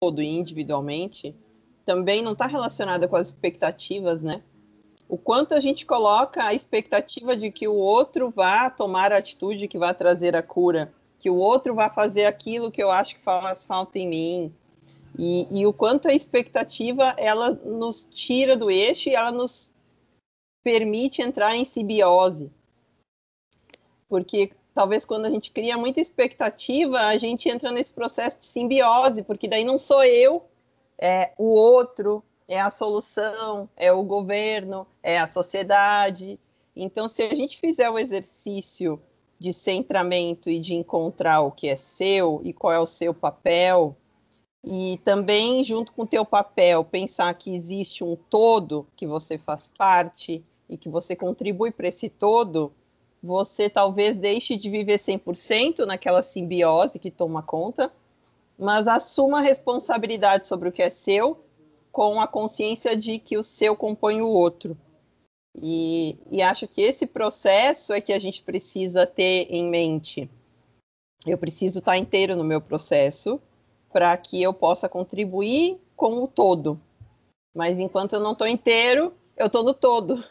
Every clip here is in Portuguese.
todo e individualmente, também não está relacionada com as expectativas, né? O quanto a gente coloca a expectativa de que o outro vá tomar a atitude que vai trazer a cura, que o outro vá fazer aquilo que eu acho que faz falta em mim. E, e o quanto a expectativa ela nos tira do eixo e ela nos permite entrar em simbiose. Porque talvez quando a gente cria muita expectativa, a gente entra nesse processo de simbiose, porque daí não sou eu, é o outro, é a solução, é o governo, é a sociedade. Então, se a gente fizer o exercício de centramento e de encontrar o que é seu e qual é o seu papel, e também, junto com o teu papel, pensar que existe um todo que você faz parte e que você contribui para esse todo, você talvez deixe de viver 100% naquela simbiose que toma conta, mas assuma a responsabilidade sobre o que é seu, com a consciência de que o seu compõe o outro. E, e acho que esse processo é que a gente precisa ter em mente. Eu preciso estar tá inteiro no meu processo para que eu possa contribuir com o todo. Mas enquanto eu não estou inteiro, eu estou no todo.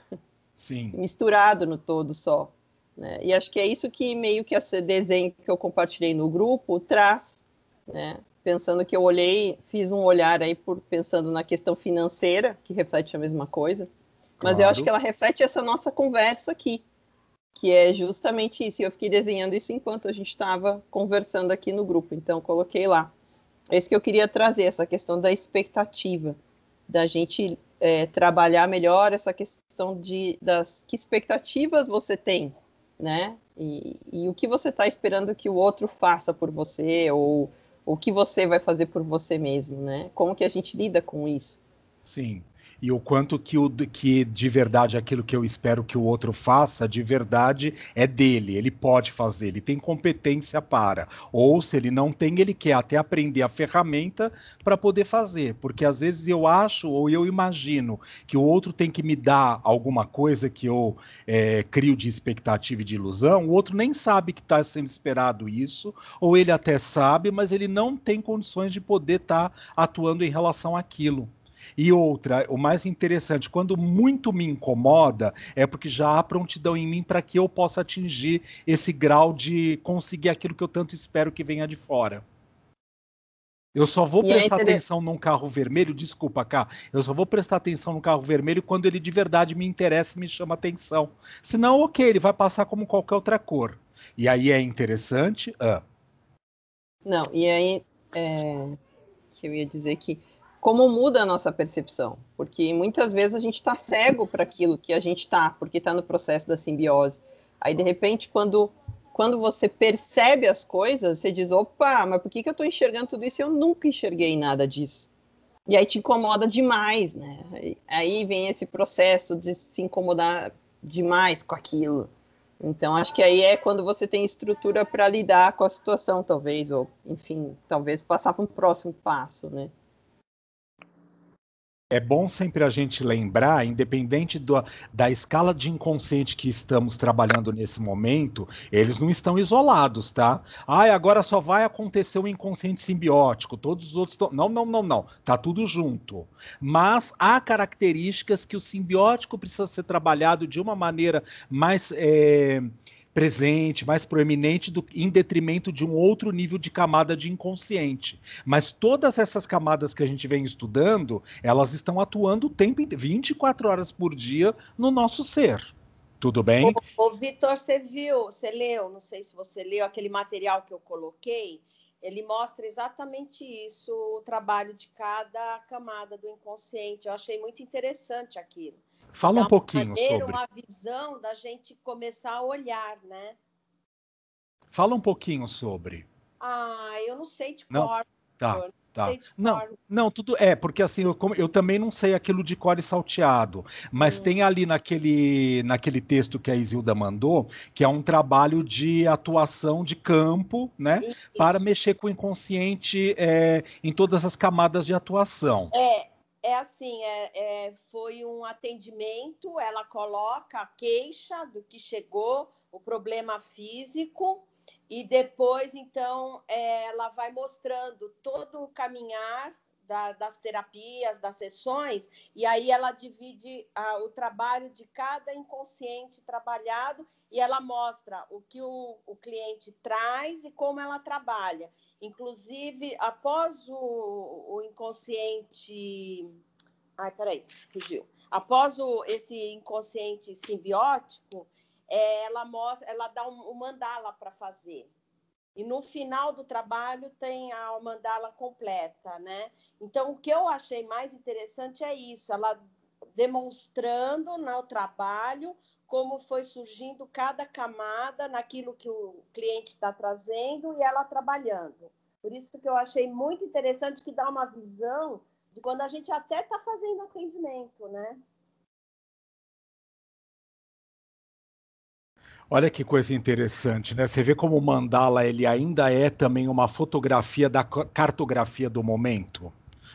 Sim. Misturado no todo só. Né? E acho que é isso que meio que esse desenho que eu compartilhei no grupo traz, né? pensando que eu olhei, fiz um olhar aí por pensando na questão financeira, que reflete a mesma coisa, mas claro. eu acho que ela reflete essa nossa conversa aqui, que é justamente isso. Eu fiquei desenhando isso enquanto a gente estava conversando aqui no grupo, então coloquei lá. É isso que eu queria trazer, essa questão da expectativa, da gente é, trabalhar melhor essa questão de das que expectativas você tem né? E, e o que você está esperando que o outro faça por você, ou o que você vai fazer por você mesmo, né? Como que a gente lida com isso? Sim, e o quanto que, o, que de verdade aquilo que eu espero que o outro faça, de verdade é dele, ele pode fazer, ele tem competência para. Ou se ele não tem, ele quer até aprender a ferramenta para poder fazer, porque às vezes eu acho ou eu imagino que o outro tem que me dar alguma coisa que eu é, crio de expectativa e de ilusão, o outro nem sabe que está sendo esperado isso, ou ele até sabe, mas ele não tem condições de poder estar tá atuando em relação àquilo. E outra, o mais interessante, quando muito me incomoda, é porque já há prontidão em mim para que eu possa atingir esse grau de conseguir aquilo que eu tanto espero que venha de fora. Eu só vou e prestar é atenção num carro vermelho, desculpa, cá. Eu só vou prestar atenção no carro vermelho quando ele de verdade me interessa e me chama atenção. Senão, ok, ele vai passar como qualquer outra cor. E aí é interessante. Ah. Não, e aí é, que eu ia dizer que como muda a nossa percepção, porque muitas vezes a gente está cego para aquilo que a gente está, porque está no processo da simbiose. Aí, de repente, quando, quando você percebe as coisas, você diz: opa, mas por que, que eu estou enxergando tudo isso? Eu nunca enxerguei nada disso. E aí te incomoda demais, né? Aí vem esse processo de se incomodar demais com aquilo. Então, acho que aí é quando você tem estrutura para lidar com a situação, talvez, ou, enfim, talvez passar para um próximo passo, né? É bom sempre a gente lembrar, independente do, da escala de inconsciente que estamos trabalhando nesse momento, eles não estão isolados, tá? Ah, agora só vai acontecer o inconsciente simbiótico, todos os outros. Não, não, não, não. Tá tudo junto. Mas há características que o simbiótico precisa ser trabalhado de uma maneira mais. É presente, mais proeminente, do, em detrimento de um outro nível de camada de inconsciente. Mas todas essas camadas que a gente vem estudando, elas estão atuando o tempo 24 horas por dia no nosso ser. Tudo bem? Ô, ô Vitor, você viu, você leu, não sei se você leu aquele material que eu coloquei ele mostra exatamente isso, o trabalho de cada camada do inconsciente. Eu achei muito interessante aquilo. Fala Dá um então, pouquinho maneira, sobre. Uma visão da gente começar a olhar, né? Fala um pouquinho sobre. Ah, eu não sei de não. cor. Tá. Tá. Não, não, tudo é, porque assim, eu, eu também não sei aquilo de core salteado, mas hum. tem ali naquele, naquele texto que a Isilda mandou, que é um trabalho de atuação de campo, né, Isso. para mexer com o inconsciente é, em todas as camadas de atuação. É, é assim, é, é, foi um atendimento, ela coloca a queixa do que chegou, o problema físico, e depois, então, é, ela vai mostrando todo o caminhar da, das terapias, das sessões, e aí ela divide ah, o trabalho de cada inconsciente trabalhado e ela mostra o que o, o cliente traz e como ela trabalha. Inclusive, após o, o inconsciente. Ai, peraí, fugiu. Após o, esse inconsciente simbiótico, é, ela mostra, ela dá um, um mandala para fazer. E no final do trabalho tem a mandala completa, né? Então, o que eu achei mais interessante é isso, ela demonstrando no trabalho como foi surgindo cada camada naquilo que o cliente está trazendo e ela trabalhando. Por isso que eu achei muito interessante que dá uma visão de quando a gente até está fazendo atendimento, né? Olha que coisa interessante, né? Você vê como o mandala ele ainda é também uma fotografia da cartografia do momento,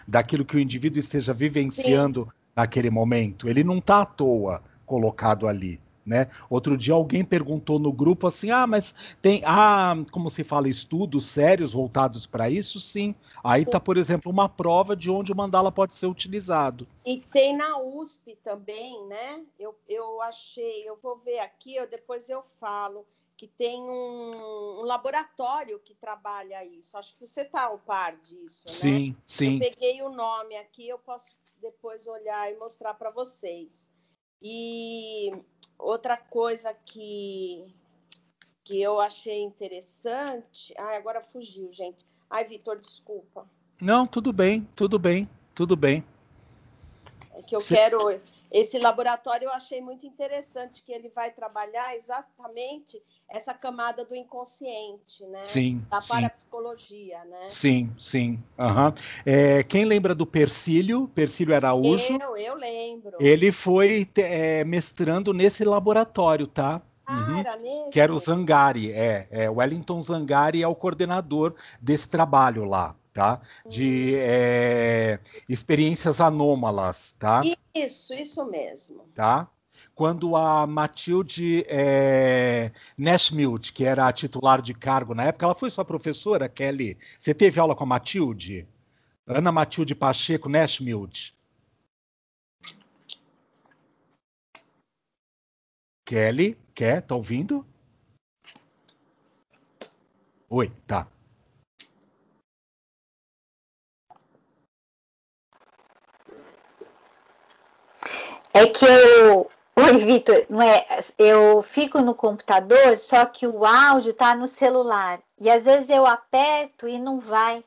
daquilo que o indivíduo esteja vivenciando Sim. naquele momento. Ele não está à toa colocado ali. Né? Outro dia alguém perguntou no grupo assim: "Ah, mas tem ah, como se fala estudos sérios voltados para isso?" Sim. Aí tá, por exemplo, uma prova de onde o mandala pode ser utilizado. E tem na USP também, né? Eu, eu achei, eu vou ver aqui, eu depois eu falo que tem um, um laboratório que trabalha isso. Acho que você tá ao par disso, né? sim, né? Sim, Eu peguei o nome aqui, eu posso depois olhar e mostrar para vocês. E outra coisa que, que eu achei interessante. Ai, agora fugiu, gente. Ai, Vitor, desculpa. Não, tudo bem, tudo bem, tudo bem que eu quero. Esse laboratório eu achei muito interessante, que ele vai trabalhar exatamente essa camada do inconsciente, né? Sim. Da sim. parapsicologia, né? Sim, sim. Uhum. É, quem lembra do Persílio? Persílio Araújo? Eu, eu lembro. Ele foi é, mestrando nesse laboratório, tá? Ah, uhum. Que era o Zangari, é, é. Wellington Zangari é o coordenador desse trabalho lá tá? De é, experiências anômalas, tá? Isso, isso mesmo. Tá? Quando a Matilde é, eh, Nashmild, que era a titular de cargo na época, ela foi sua professora, Kelly. Você teve aula com a Matilde? Ana Matilde Pacheco Nashmild. Kelly, quer? Tá ouvindo? Oi, tá. É que eu. Oi, Vitor, não é? Eu fico no computador, só que o áudio tá no celular. E às vezes eu aperto e não vai.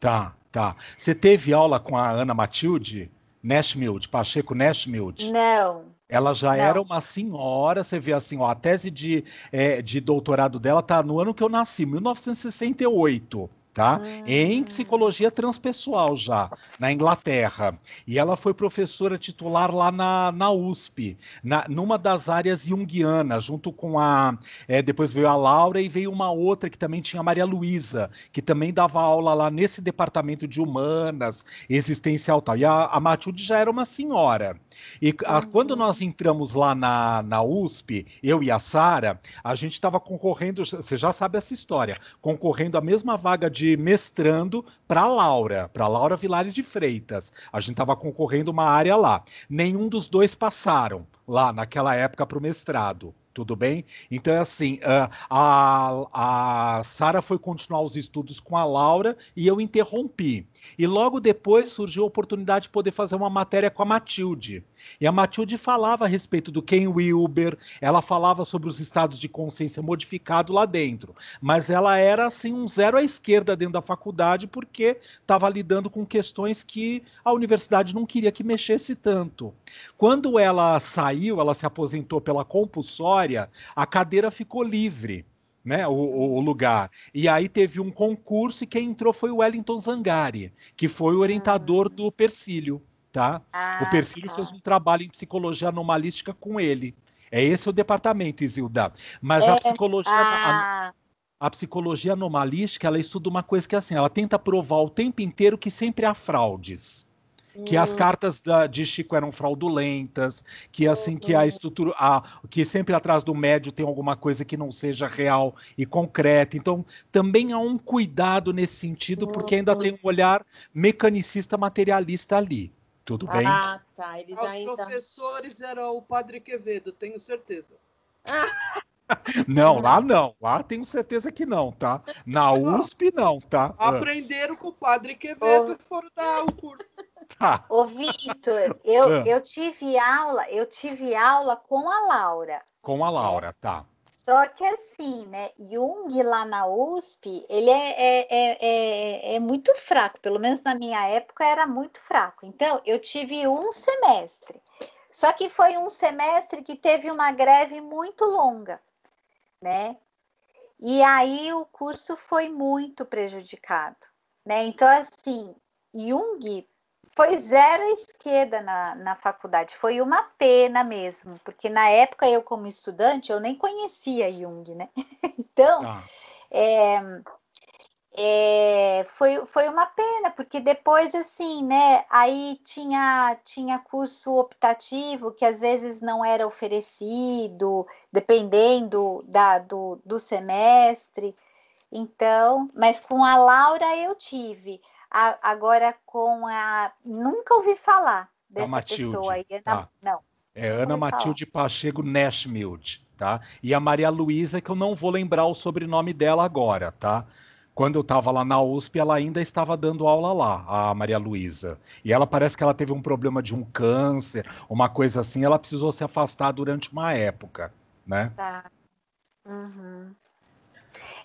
Tá, tá. Você teve aula com a Ana Matilde? Nashmild, Pacheco Nashmild? Não. Ela já não. era uma senhora, você vê assim, ó, a tese de, é, de doutorado dela tá no ano que eu nasci, 1968 tá? Ah. Em psicologia transpessoal já, na Inglaterra. E ela foi professora titular lá na, na USP, na, numa das áreas junguianas, junto com a. É, depois veio a Laura e veio uma outra que também tinha a Maria Luísa, que também dava aula lá nesse departamento de humanas, existencial tal. E a, a Matilde já era uma senhora. E a, uhum. quando nós entramos lá na, na USP, eu e a Sara, a gente estava concorrendo, você já sabe essa história, concorrendo à mesma vaga de de mestrando para Laura, para Laura Vilares de Freitas. A gente estava concorrendo uma área lá. Nenhum dos dois passaram lá naquela época para o mestrado tudo bem? Então é assim, ah, a, a Sara foi continuar os estudos com a Laura e eu interrompi. E logo depois surgiu a oportunidade de poder fazer uma matéria com a Matilde. E a Matilde falava a respeito do Ken Wilber, ela falava sobre os estados de consciência modificado lá dentro. Mas ela era assim um zero à esquerda dentro da faculdade porque estava lidando com questões que a universidade não queria que mexesse tanto. Quando ela saiu, ela se aposentou pela compulsória, área, a cadeira ficou livre. Né, o, o, lugar. E aí teve um concurso e quem entrou foi o Wellington Zangari, que foi o orientador ah. do Persílio. Tá? Ah, o Persílio tá. fez um trabalho em psicologia anomalística com ele. É esse o departamento, Isilda. Mas é, a psicologia. Ah. A, a, psicologia anomalística, ela estuda uma coisa que é assim, ela tenta provar o tempo inteiro que sempre há fraudes que as hum. cartas da, de Chico eram fraudulentas, que assim que a uhum. estrutura, a, que sempre atrás do médio tem alguma coisa que não seja real e concreta. Então, também há um cuidado nesse sentido, porque ainda tem um uhum. olhar mecanicista materialista ali. Tudo bem? Ah, tá. Eles Os ainda... professores eram o Padre Quevedo, tenho certeza. Não, lá não. Lá tenho certeza que não, tá? Na USP não, tá? Aprenderam com o padre Quevedo que ah. e foram dar o curso tá. Ô, Vitor, eu, ah. eu tive aula, eu tive aula com a Laura. Com a Laura, tá. Só que assim, né? Jung lá na USP, ele é, é, é, é, muito fraco, pelo menos na minha época era muito fraco. Então, eu tive um semestre. Só que foi um semestre que teve uma greve muito longa, né? E aí o curso foi muito prejudicado, né? Então, assim, Jung, foi zero esquerda na, na faculdade, foi uma pena mesmo, porque na época eu, como estudante, eu nem conhecia Jung, né? Então, ah. é, é, foi, foi uma pena, porque depois, assim, né, aí tinha, tinha curso optativo que às vezes não era oferecido, dependendo da, do, do semestre. Então, mas com a Laura eu tive a, agora com a. Nunca ouvi falar dessa pessoa aí. Ana, é tá. Não. É Ana Matilde falar. Pacheco Nashmild, tá? E a Maria Luísa, que eu não vou lembrar o sobrenome dela agora, tá? Quando eu estava lá na USP, ela ainda estava dando aula lá, a Maria Luísa. E ela parece que ela teve um problema de um câncer, uma coisa assim, ela precisou se afastar durante uma época, né? Tá. Uhum.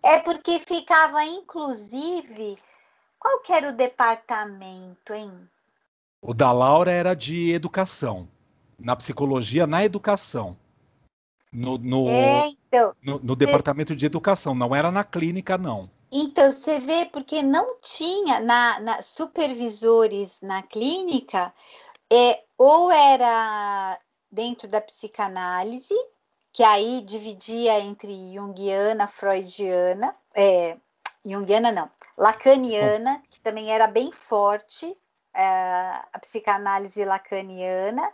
É porque ficava, inclusive, qual que era o departamento, hein? O da Laura era de educação. Na psicologia, na educação. No, no, é, então, no, no departamento de educação, não era na clínica, não. Então, você vê, porque não tinha na, na supervisores na clínica, é, ou era dentro da psicanálise, que aí dividia entre junguiana, freudiana, é, Jungiana não, lacaniana, que também era bem forte, é, a psicanálise lacaniana.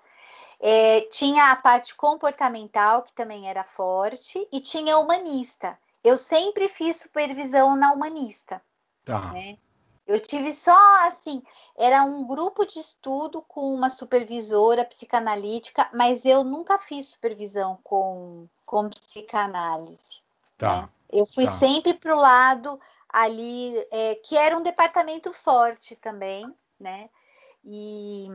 É, tinha a parte comportamental, que também era forte, e tinha a humanista. Eu sempre fiz supervisão na humanista. Tá. Né? Eu tive só assim, era um grupo de estudo com uma supervisora psicanalítica, mas eu nunca fiz supervisão com, com psicanálise. Tá. Né? Eu fui tá. sempre para o lado ali, é, que era um departamento forte também, né? E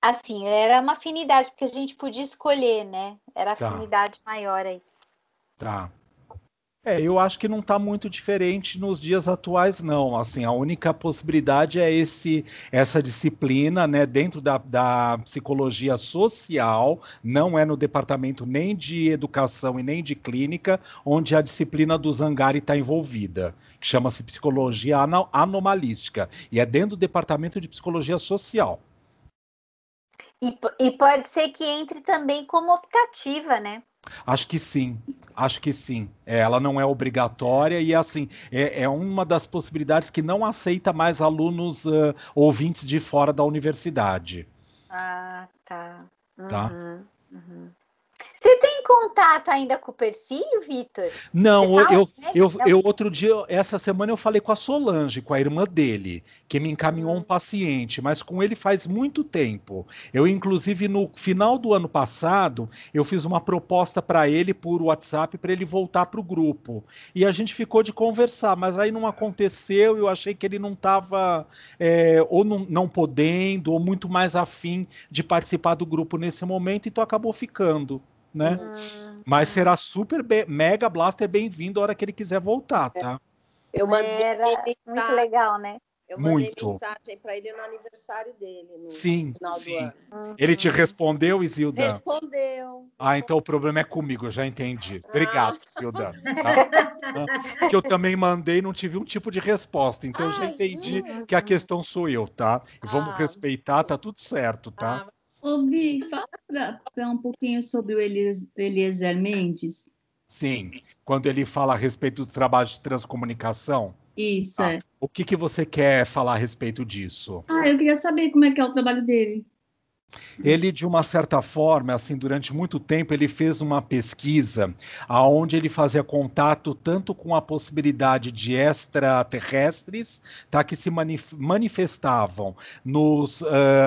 assim, era uma afinidade, porque a gente podia escolher, né? Era tá. afinidade tá. maior aí. Tá. É, eu acho que não está muito diferente nos dias atuais, não. Assim, a única possibilidade é esse, essa disciplina, né, dentro da, da psicologia social, não é no departamento nem de educação e nem de clínica, onde a disciplina do Zangari está envolvida, que chama-se psicologia anomalística, e é dentro do departamento de psicologia social. E, e pode ser que entre também como optativa, né? Acho que sim, acho que sim. É, ela não é obrigatória e assim é, é uma das possibilidades que não aceita mais alunos uh, ouvintes de fora da universidade. Ah, tá. Uhum, tá. Uhum. uhum. Você tem contato ainda com o Persílio, Vitor? Não, eu, eu, eu outro dia, essa semana eu falei com a Solange, com a irmã dele, que me encaminhou um hum. paciente, mas com ele faz muito tempo. Eu, inclusive, no final do ano passado, eu fiz uma proposta para ele por WhatsApp para ele voltar para o grupo. E a gente ficou de conversar, mas aí não aconteceu, eu achei que ele não estava é, ou não, não podendo, ou muito mais afim de participar do grupo nesse momento, então acabou ficando né? Uhum. Mas será super mega blaster bem-vindo a hora que ele quiser voltar, tá? Eu mandei Era muito legal, né? Eu mandei muito. mensagem para ele no aniversário dele. No sim, final sim. Do ano. Uhum. Ele te uhum. respondeu, Isilda? Respondeu. Ah, então o problema é comigo, eu já entendi. Ah. Obrigado, ah. Isilda. Tá? que eu também mandei e não tive um tipo de resposta. Então ah, já entendi que a questão sou eu, tá? E vamos ah. respeitar, tá tudo certo, tá? Ah, Sobre, fala para um pouquinho sobre o Eliezer Mendes. Sim, quando ele fala a respeito do trabalho de transcomunicação. Isso, tá? é. O que, que você quer falar a respeito disso? Ah, eu queria saber como é que é o trabalho dele. Ele, de uma certa forma, assim, durante muito tempo, ele fez uma pesquisa aonde ele fazia contato tanto com a possibilidade de extraterrestres, tá, que se manif manifestavam nos uh,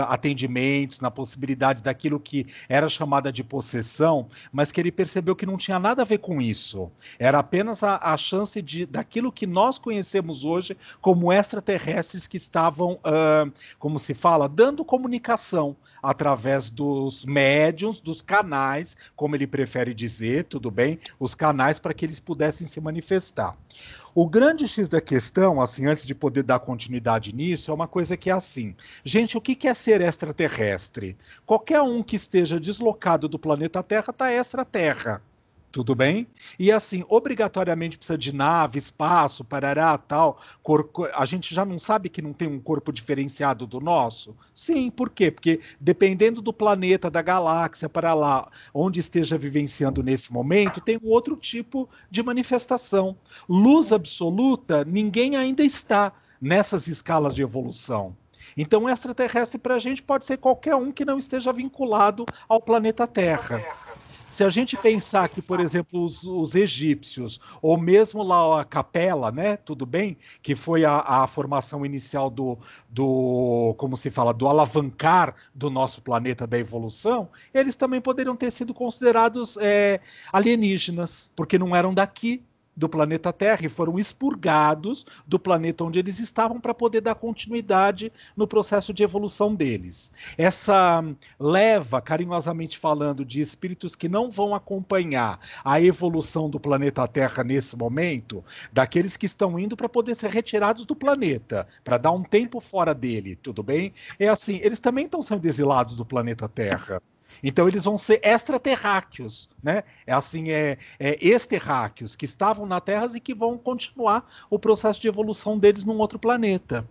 atendimentos, na possibilidade daquilo que era chamada de possessão, mas que ele percebeu que não tinha nada a ver com isso. Era apenas a, a chance de daquilo que nós conhecemos hoje como extraterrestres que estavam, uh, como se fala, dando comunicação a através dos médiums, dos canais, como ele prefere dizer, tudo bem, os canais para que eles pudessem se manifestar. O grande X da questão, assim, antes de poder dar continuidade nisso, é uma coisa que é assim. Gente, o que é ser extraterrestre? Qualquer um que esteja deslocado do planeta Terra está extraterra tudo bem? E assim, obrigatoriamente precisa de nave, espaço, parará, tal. a gente já não sabe que não tem um corpo diferenciado do nosso? Sim, por quê? Porque dependendo do planeta, da galáxia para lá, onde esteja vivenciando nesse momento, tem um outro tipo de manifestação. Luz absoluta, ninguém ainda está nessas escalas de evolução. Então, extraterrestre para a gente pode ser qualquer um que não esteja vinculado ao planeta Terra. Se a gente pensar que, por exemplo, os, os egípcios, ou mesmo lá a capela, né? Tudo bem, que foi a, a formação inicial do, do, como se fala, do alavancar do nosso planeta da evolução, eles também poderiam ter sido considerados é, alienígenas, porque não eram daqui, do planeta Terra e foram expurgados do planeta onde eles estavam para poder dar continuidade no processo de evolução deles. Essa leva, carinhosamente falando, de espíritos que não vão acompanhar a evolução do planeta Terra nesse momento, daqueles que estão indo para poder ser retirados do planeta, para dar um tempo fora dele, tudo bem? É assim, eles também estão sendo exilados do planeta Terra. Então eles vão ser extraterráqueos, né? É assim, é, é exterráqueos que estavam na Terra e que vão continuar o processo de evolução deles num outro planeta.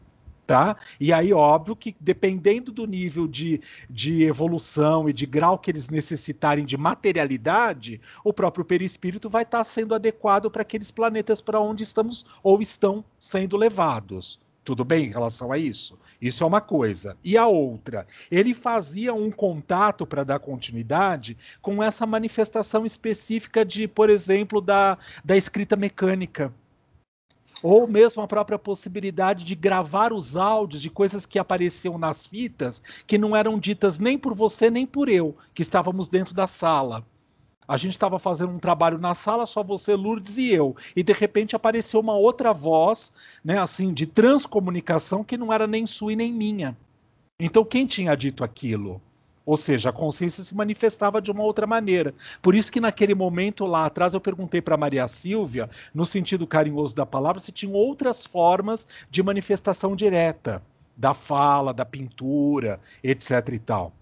Tá? E aí, óbvio que dependendo do nível de, de evolução e de grau que eles necessitarem de materialidade, o próprio perispírito vai estar tá sendo adequado para aqueles planetas para onde estamos ou estão sendo levados. Tudo bem em relação a isso? Isso é uma coisa. E a outra, ele fazia um contato para dar continuidade com essa manifestação específica de, por exemplo, da, da escrita mecânica ou mesmo a própria possibilidade de gravar os áudios de coisas que apareciam nas fitas que não eram ditas nem por você nem por eu, que estávamos dentro da sala. A gente estava fazendo um trabalho na sala, só você, Lourdes e eu. E de repente apareceu uma outra voz, né, assim, de transcomunicação que não era nem sua e nem minha. Então quem tinha dito aquilo? Ou seja, a consciência se manifestava de uma outra maneira. Por isso que naquele momento lá atrás eu perguntei para Maria Silvia, no sentido carinhoso da palavra, se tinham outras formas de manifestação direta da fala, da pintura, etc e tal.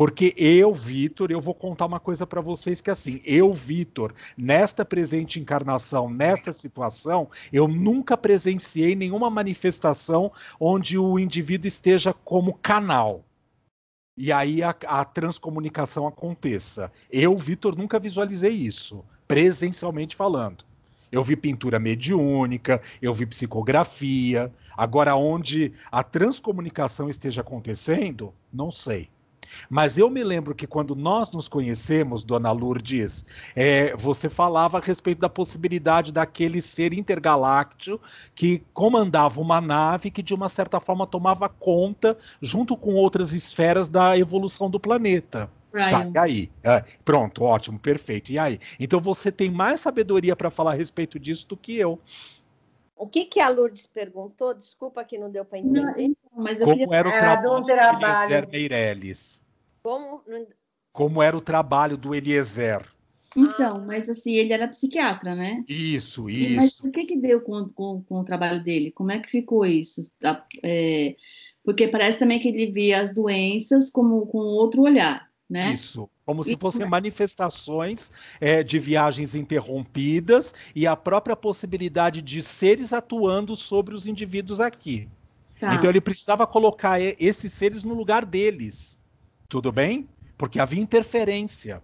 Porque eu, Vitor, eu vou contar uma coisa para vocês que assim, eu, Vitor, nesta presente encarnação, nesta situação, eu nunca presenciei nenhuma manifestação onde o indivíduo esteja como canal. E aí a, a transcomunicação aconteça. Eu, Vitor, nunca visualizei isso, presencialmente falando. Eu vi pintura mediúnica, eu vi psicografia. Agora, onde a transcomunicação esteja acontecendo, não sei. Mas eu me lembro que quando nós nos conhecemos, dona Lourdes, é, você falava a respeito da possibilidade daquele ser intergaláctico que comandava uma nave que, de uma certa forma, tomava conta, junto com outras esferas, da evolução do planeta. Tá, e aí? É, pronto, ótimo, perfeito. E aí? Então você tem mais sabedoria para falar a respeito disso do que eu. O que, que a Lourdes perguntou? Desculpa que não deu para entender. Não, mas eu Como queria... era o trabalho, era do Eliezer Meirelles? Como... Como era o trabalho do Eliezer? Então, mas assim, ele era psiquiatra, né? Isso, isso. mas o que, que deu com, com, com, o trabalho dele? Como é que ficou isso? Tá, é, porque parece também que ele via as doenças como com outro olhar, né? Isso. Como se fossem é manifestações é, de viagens interrompidas e a própria possibilidade de seres atuando sobre os indivíduos aqui. Tá. Então ele precisava colocar é, esses seres no lugar deles. Tudo bem? Porque havia interferência.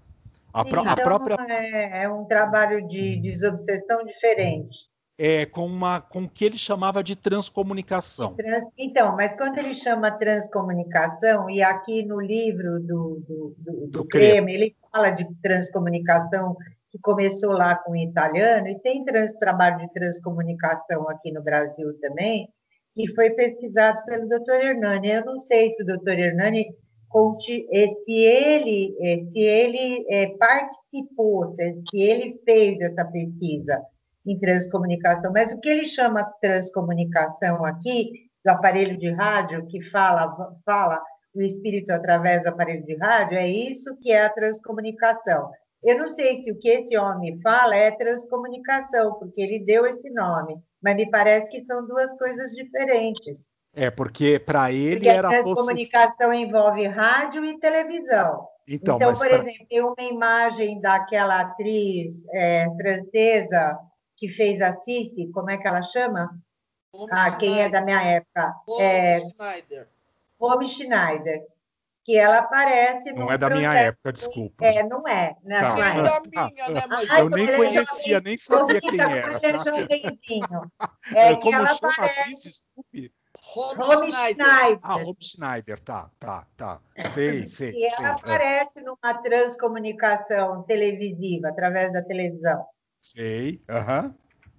A, pró então, a própria... É, é, um trabalho de desobsessão diferente é, com uma com o que ele chamava de transcomunicação. então, mas quando ele chama transcomunicação, e aqui no livro do, do, do, do Creme, ele fala de transcomunicação que começou lá com o italiano, e tem trans, trabalho de transcomunicação aqui no Brasil também, que foi pesquisado pelo Dr. Hernani. Eu não sei se o Dr. Hernani eh, se ele, eh, se ele eh, participou, se ele fez essa pesquisa em transcomunicação, mas o que ele chama transcomunicação aqui, do aparelho de rádio, que fala, fala o espírito através do aparelho de rádio, é isso que é a transcomunicação. Eu não sei se o que esse homem fala é transcomunicação, porque ele deu esse nome, mas me parece que são duas coisas diferentes. É, porque para ele porque era. A transcomunicação envolve rádio e televisão. Então, então por pra... exemplo, tem uma imagem daquela atriz é, francesa que fez a Cici, como é que ela chama? Home ah, Schneider. quem é da minha época? Home é... Schneider. Home Schneider. Que ela aparece. Não é da minha época, desculpa. É, não é. Né? Tá. Não é da minha, né, Eu nem conhecia, nem sabia quem tá era. Tá? É, que como ela chama aparece... desculpe. Home Schneider. Schneider. Ah, Home Schneider, tá, tá, tá. Sei, sei. E ela sei, é. aparece é. numa transcomunicação televisiva, através da televisão. Sei, aham. Uhum.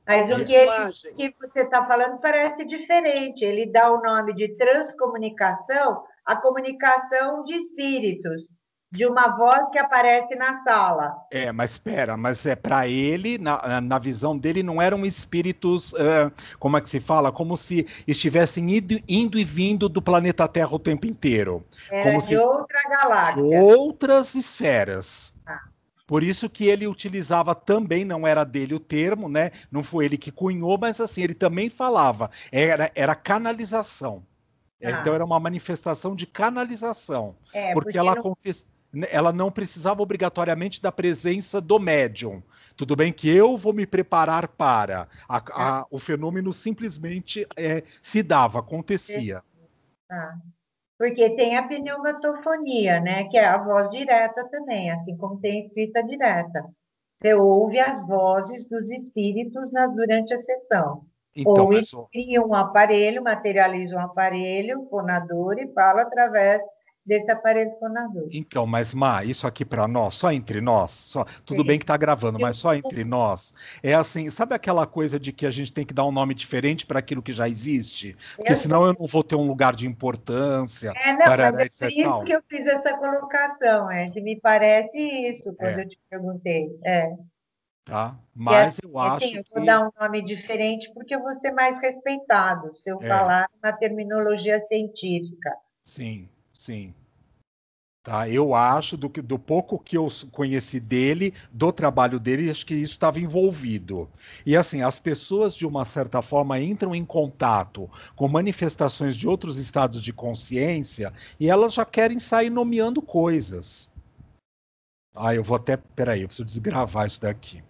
Mas o que, ele, que você está falando parece diferente. Ele dá o nome de transcomunicação à comunicação de espíritos, de uma voz que aparece na sala. É, mas espera, mas é para ele, na, na visão dele, não eram espíritos, uh, como é que se fala? Como se estivessem indo, indo e vindo do planeta Terra o tempo inteiro. Era como de se... outra galáxia. Outras esferas. Ah. Por isso que ele utilizava também, não era dele o termo, né? Não foi ele que cunhou, mas assim, ele também falava. Era, era canalização. É, então, ah. Então era uma manifestação de canalização. É, porque, porque, ela não... acontecia né, ela não precisava obrigatoriamente da presença do médium. Tudo bem que eu vou me preparar para. A, a, o fenômeno simplesmente é, se dava, acontecia. Ah. Porque tem a pneumatofonia, né? Que é a voz direta também, assim como tem a escrita direta. Você ouve as vozes dos espíritos na, durante a sessão. Então, Ou eles um aparelho, materializam um aparelho fonador e fala através desse aparelho tá fonador. Então, mas Má, isso aqui para nós, só entre nós, só, tudo Sim. bem que está gravando, mas só entre nós, é assim, sabe aquela coisa de que a gente tem que dar um nome diferente para aquilo que já existe? Porque eu senão sei. eu não vou ter um lugar de importância. É, não, para mas é por isso tal. que eu fiz essa colocação, é, me parece isso, quando é. eu te perguntei. É. Tá? Mas assim, eu acho assim, eu vou que... dar um nome diferente porque eu vou ser mais respeitado se eu é. falar na terminologia científica. Sim. Sim. Tá, eu acho, do, que, do pouco que eu conheci dele, do trabalho dele, acho que isso estava envolvido. E assim, as pessoas, de uma certa forma, entram em contato com manifestações de outros estados de consciência e elas já querem sair nomeando coisas. Ah, eu vou até. Peraí, eu preciso desgravar isso daqui.